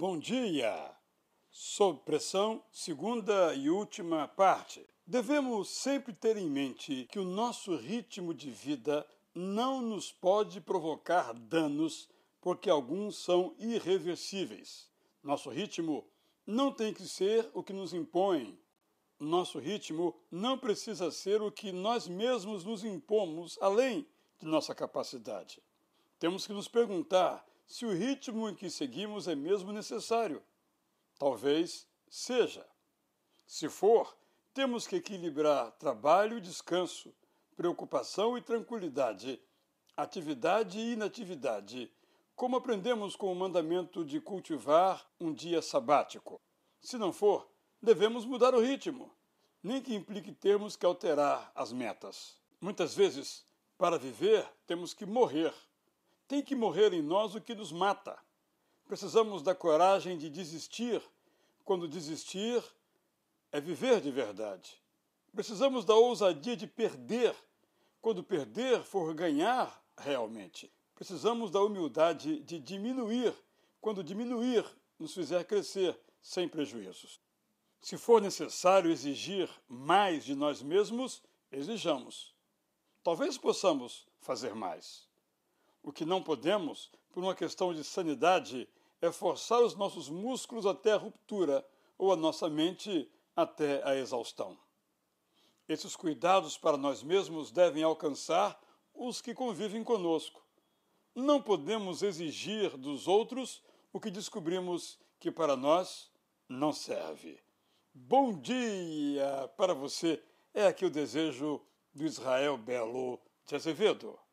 Bom dia! Sob pressão, segunda e última parte. Devemos sempre ter em mente que o nosso ritmo de vida não nos pode provocar danos, porque alguns são irreversíveis. Nosso ritmo não tem que ser o que nos impõe. Nosso ritmo não precisa ser o que nós mesmos nos impomos além de nossa capacidade. Temos que nos perguntar se o ritmo em que seguimos é mesmo necessário. Talvez seja. Se for, temos que equilibrar trabalho e descanso, preocupação e tranquilidade, atividade e inatividade, como aprendemos com o mandamento de cultivar um dia sabático. Se não for, devemos mudar o ritmo, nem que implique termos que alterar as metas. Muitas vezes, para viver, temos que morrer tem que morrer em nós o que nos mata. Precisamos da coragem de desistir. Quando desistir, é viver de verdade. Precisamos da ousadia de perder. Quando perder for ganhar realmente. Precisamos da humildade de diminuir. Quando diminuir nos fizer crescer sem prejuízos. Se for necessário exigir mais de nós mesmos, exijamos. Talvez possamos fazer mais. O que não podemos, por uma questão de sanidade, é forçar os nossos músculos até a ruptura ou a nossa mente até a exaustão. Esses cuidados para nós mesmos devem alcançar os que convivem conosco. Não podemos exigir dos outros o que descobrimos que para nós não serve. Bom dia para você! É aqui o desejo do Israel Belo de Azevedo.